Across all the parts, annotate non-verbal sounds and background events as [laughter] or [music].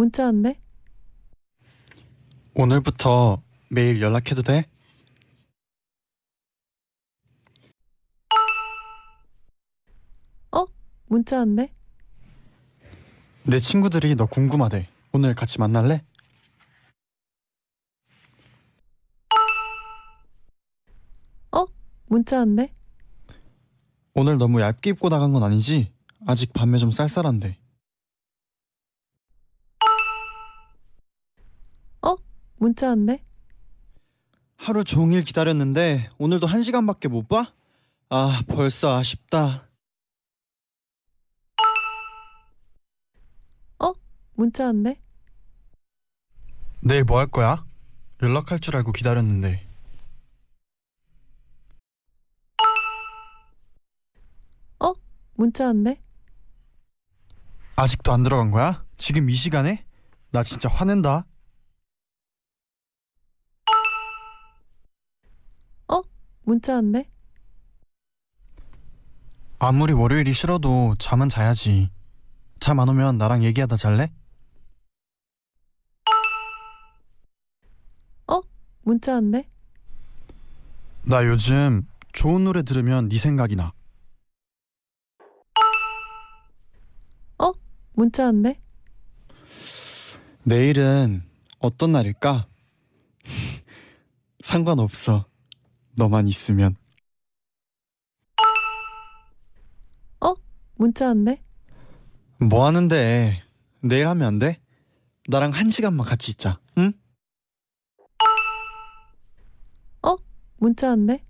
문자 왔네. 오늘부터 매일 연락해도 돼? 어? 문자 왔네. 내 친구들이 너 궁금하대. 오늘 같이 만날래? 어? 문자 왔네. 오늘 너무 얇게 입고 나간 건 아니지? 아직 밤에 좀 쌀쌀한데. 문자 왔네? 하루 종일 기다렸는데 오늘도 한 시간밖에 못 봐? 아 벌써 아쉽다. 어? 문자 왔네? 내일 뭐 할 거야? 연락할 줄 알고 기다렸는데. 어? 문자 왔네? 아직도 안 들어간 거야? 지금 이 시간에? 나 진짜 화낸다. 문자 왔네? 아무리 월요일이 싫어도 잠은 자야지. 잠 안 오면 나랑 얘기하다 잘래? 어? 문자 왔네? 나 요즘 좋은 노래 들으면 네 생각이 나. 어? 문자 왔네? 내일은 어떤 날일까? [laughs] 상관없어. 너만 있으면 어? 문자 왔네 뭐 하는데 내일 하면 안 돼? 나랑 한 시간만 같이 있자 응? 어? 문자 왔네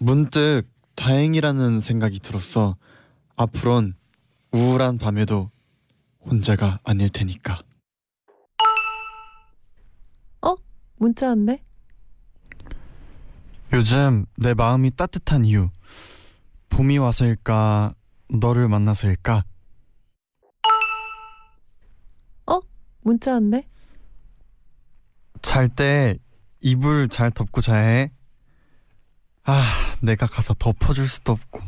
문득 다행이라는 생각이 들었어 앞으론 우울한 밤에도 혼자가 아닐 테니까 어? 문자 왔네 요즘 내 마음이 따뜻한 이유 봄이 와서일까 너를 만나서일까 어? 문자 왔네 잘 때 이불 잘 덮고 자해 아 내가 가서 덮어줄 수도 없고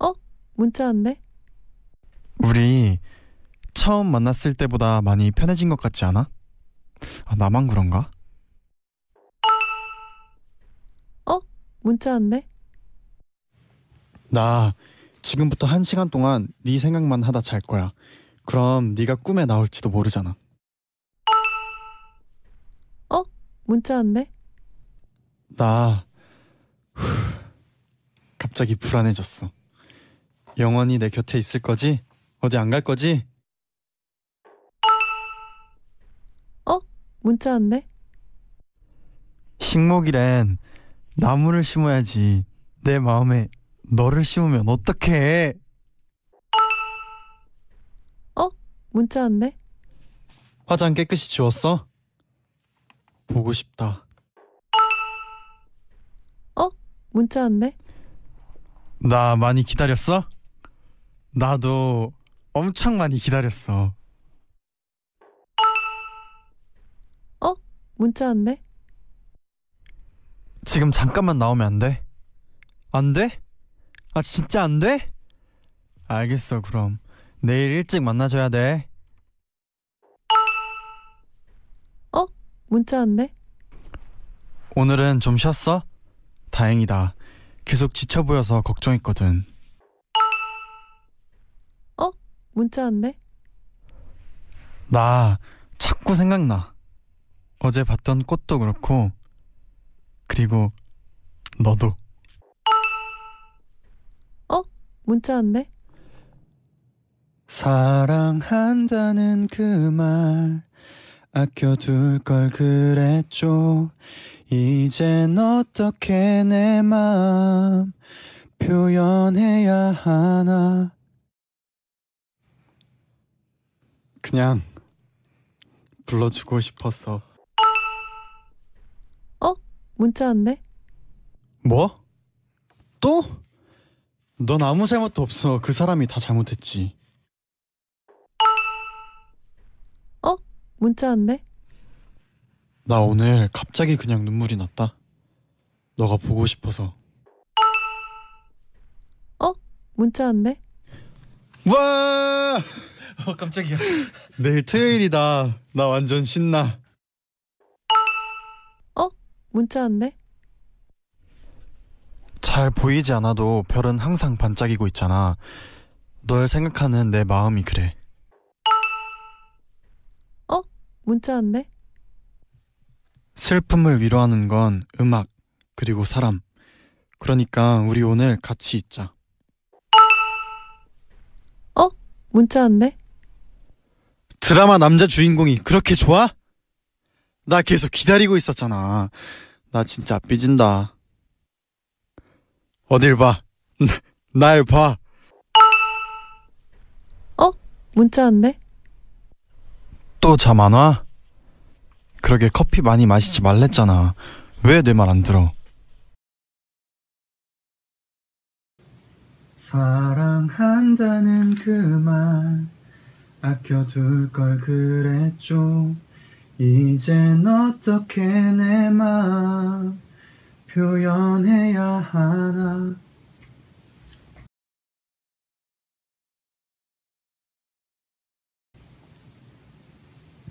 어? 문자 왔네 우리 처음 만났을 때보다 많이 편해진 것 같지 않아? 아, 나만 그런가? 문자 왔네. 나 지금부터 한 시간 동안 네 생각만 하다 잘 거야. 그럼 네가 꿈에 나올지도 모르잖아. 어? 문자 왔네. 나 후, 갑자기 불안해졌어. 영원히 내 곁에 있을 거지? 어디 안 갈 거지? 어? 문자 왔네. 식목일엔 나무를 심어야지 내 마음에 너를 심으면 어떡해 어? 문자 왔네 화장 깨끗이 지웠어? 보고 싶다 어? 문자 왔네 나 많이 기다렸어? 나도 엄청 많이 기다렸어 어? 문자 왔네 지금 잠깐만 나오면 안 돼? 안 돼? 아 진짜 안 돼? 알겠어 그럼 내일 일찍 만나줘야 돼 어? 문자 왔네 오늘은 좀 쉬었어? 다행이다 계속 지쳐 보여서 걱정했거든 어? 문자 왔네 나 자꾸 생각나 어제 봤던 꽃도 그렇고 그리고 너도. 어? 문자 왔네. 사랑한다는 그 말 아껴둘 걸 그랬죠. 이젠 어떻게 내 마음 표현해야 하나? 그냥 불러주고 싶었어. 문자 왔네. 뭐? 또? 넌 아무 잘못도 없어. 그 사람이 다 잘못했지. 어? 문자 왔네. 나 오늘 갑자기 그냥 눈물이 났다. 너가 보고 싶어서. 어? 문자 왔네. 와! 어, 깜짝이야. 내일 토요일이다. 나 완전 신나. 문자 왔네? 잘 보이지 않아도 별은 항상 반짝이고 있잖아. 널 생각하는 내 마음이 그래. 어? 문자 왔네? 슬픔을 위로하는 건 음악, 그리고 사람. 그러니까 우리 오늘 같이 있자. 어? 문자 왔네? 드라마 남자 주인공이 그렇게 좋아? 나 계속 기다리고 있었잖아. 나 진짜 삐진다. 어딜 봐. [laughs] 날 봐. 어? 문자 왔네? 또 잠 안 와? 그러게 커피 많이 마시지 말랬잖아. 왜 내 말 안 들어? 사랑한다는 그말 아껴둘 걸 그랬죠. 이젠 어떻게 내 마음 표현해야 하나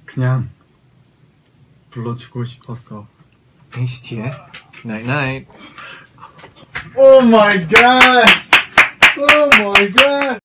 그냥 불러주고 싶었어 NCT의 Night Night Oh my god! Oh my god!